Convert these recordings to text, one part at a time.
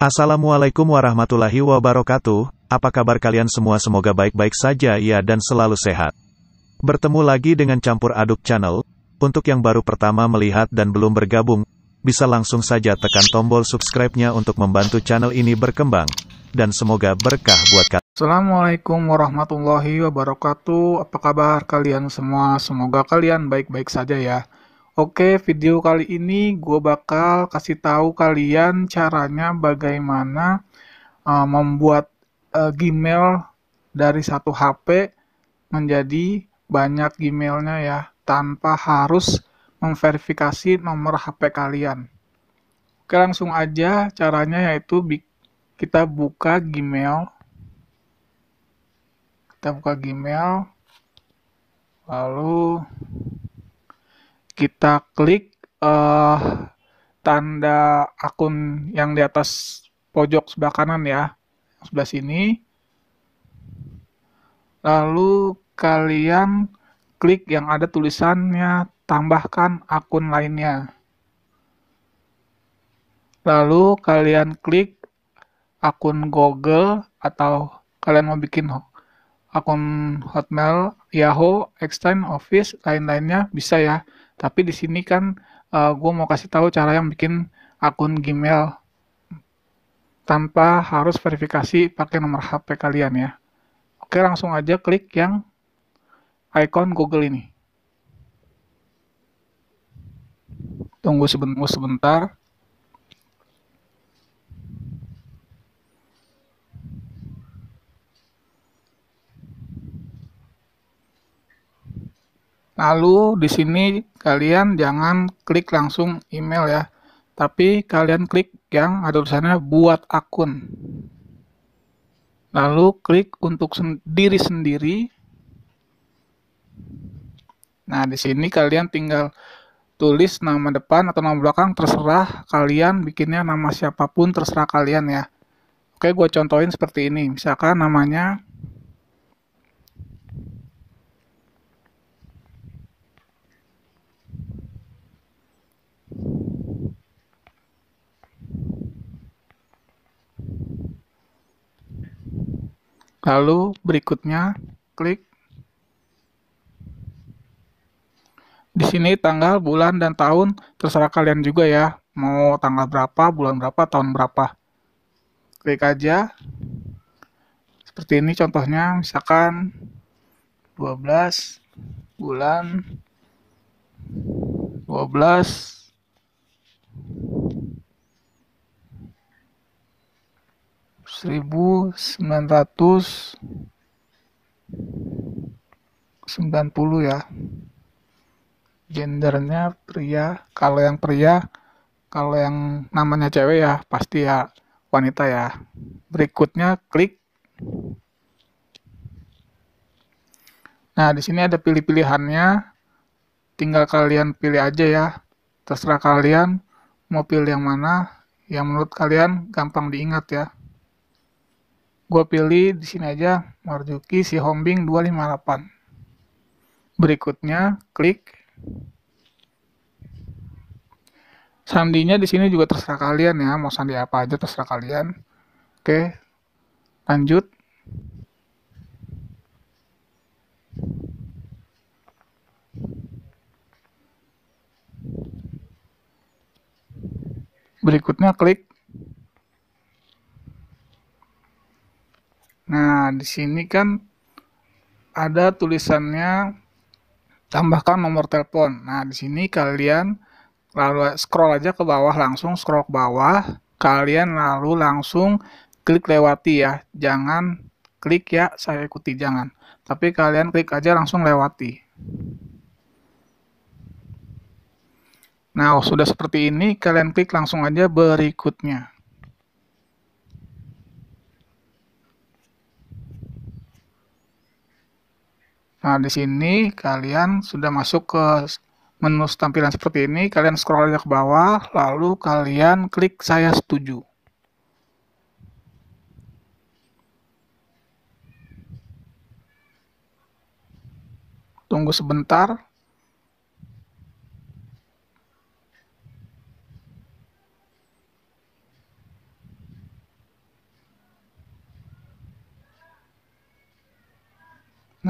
Assalamualaikum warahmatullahi wabarakatuh, apa kabar kalian semua semoga baik-baik saja ya dan selalu sehat. Bertemu lagi dengan campur aduk channel, untuk yang baru pertama melihat dan belum bergabung, bisa langsung saja tekan tombol subscribe-nya untuk membantu channel ini berkembang, dan semoga berkah buat kalian. Assalamualaikum warahmatullahi wabarakatuh, apa kabar kalian semua, semoga kalian baik-baik saja ya. Oke, video kali ini gue bakal kasih tahu kalian caranya bagaimana uh, membuat uh, Gmail dari satu HP menjadi banyak Gmailnya ya, tanpa harus memverifikasi nomor HP kalian. Oke, langsung aja caranya yaitu kita buka Gmail. Kita buka Gmail. Lalu kita klik uh, tanda akun yang di atas pojok sebelah kanan ya, sebelah sini. Lalu kalian klik yang ada tulisannya tambahkan akun lainnya. Lalu kalian klik akun Google atau kalian mau bikin akun Hotmail, Yahoo, Extend, Office, lain-lainnya bisa ya. Tapi di sini kan uh, eh, gue mau kasih tahu cara yang bikin akun Gmail tanpa harus verifikasi pakai nomor HP kalian ya. Oke, langsung aja klik yang icon Google ini. Tunggu sebentar. Lalu di sini kalian jangan klik langsung email ya, tapi kalian klik yang ada tulisannya buat akun. Lalu klik untuk sendiri sendiri. Nah, di sini kalian tinggal tulis nama depan atau nama belakang terserah kalian bikinnya nama siapapun terserah kalian ya. Oke, gue contohin seperti ini. Misalkan namanya Lalu berikutnya klik di sini tanggal, bulan, dan tahun terserah kalian juga ya mau tanggal berapa, bulan berapa, tahun berapa klik aja seperti ini contohnya misalkan 12 bulan 12 1990 ya gendernya pria kalau yang pria kalau yang namanya cewek ya pasti ya wanita ya berikutnya klik nah di sini ada pilih-pilihannya tinggal kalian pilih aja ya terserah kalian mau pilih yang mana yang menurut kalian gampang diingat ya gue pilih di sini aja Marzuki si Hombing 258 berikutnya klik sandinya di sini juga terserah kalian ya mau sandi apa aja terserah kalian oke lanjut berikutnya klik Nah, di sini kan ada tulisannya tambahkan nomor telepon. Nah, di sini kalian lalu scroll aja ke bawah langsung scroll ke bawah, kalian lalu langsung klik lewati ya. Jangan klik ya saya ikuti jangan. Tapi kalian klik aja langsung lewati. Nah, oh, sudah seperti ini kalian klik langsung aja berikutnya. Nah, di sini kalian sudah masuk ke menu tampilan seperti ini, kalian scroll aja ke bawah, lalu kalian klik saya setuju. Tunggu sebentar.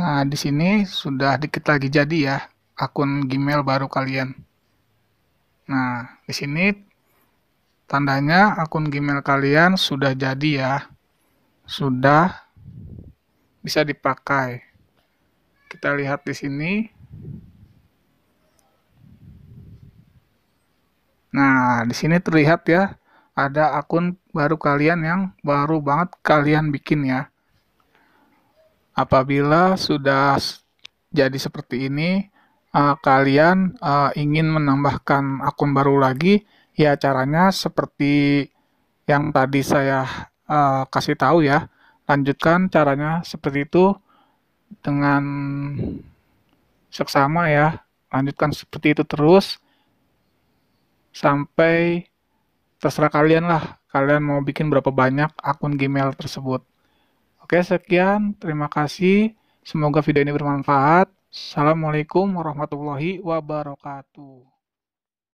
Nah, di sini sudah dikit lagi jadi ya akun Gmail baru kalian. Nah, di sini tandanya akun Gmail kalian sudah jadi ya. Sudah bisa dipakai. Kita lihat di sini. Nah, di sini terlihat ya ada akun baru kalian yang baru banget kalian bikin ya. Apabila sudah jadi seperti ini, uh, kalian uh, ingin menambahkan akun baru lagi, ya caranya seperti yang tadi saya uh, kasih tahu ya. Lanjutkan caranya seperti itu dengan seksama ya. Lanjutkan seperti itu terus sampai terserah kalian lah. Kalian mau bikin berapa banyak akun Gmail tersebut. Oke, sekian. Terima kasih. Semoga video ini bermanfaat. Assalamualaikum warahmatullahi wabarakatuh.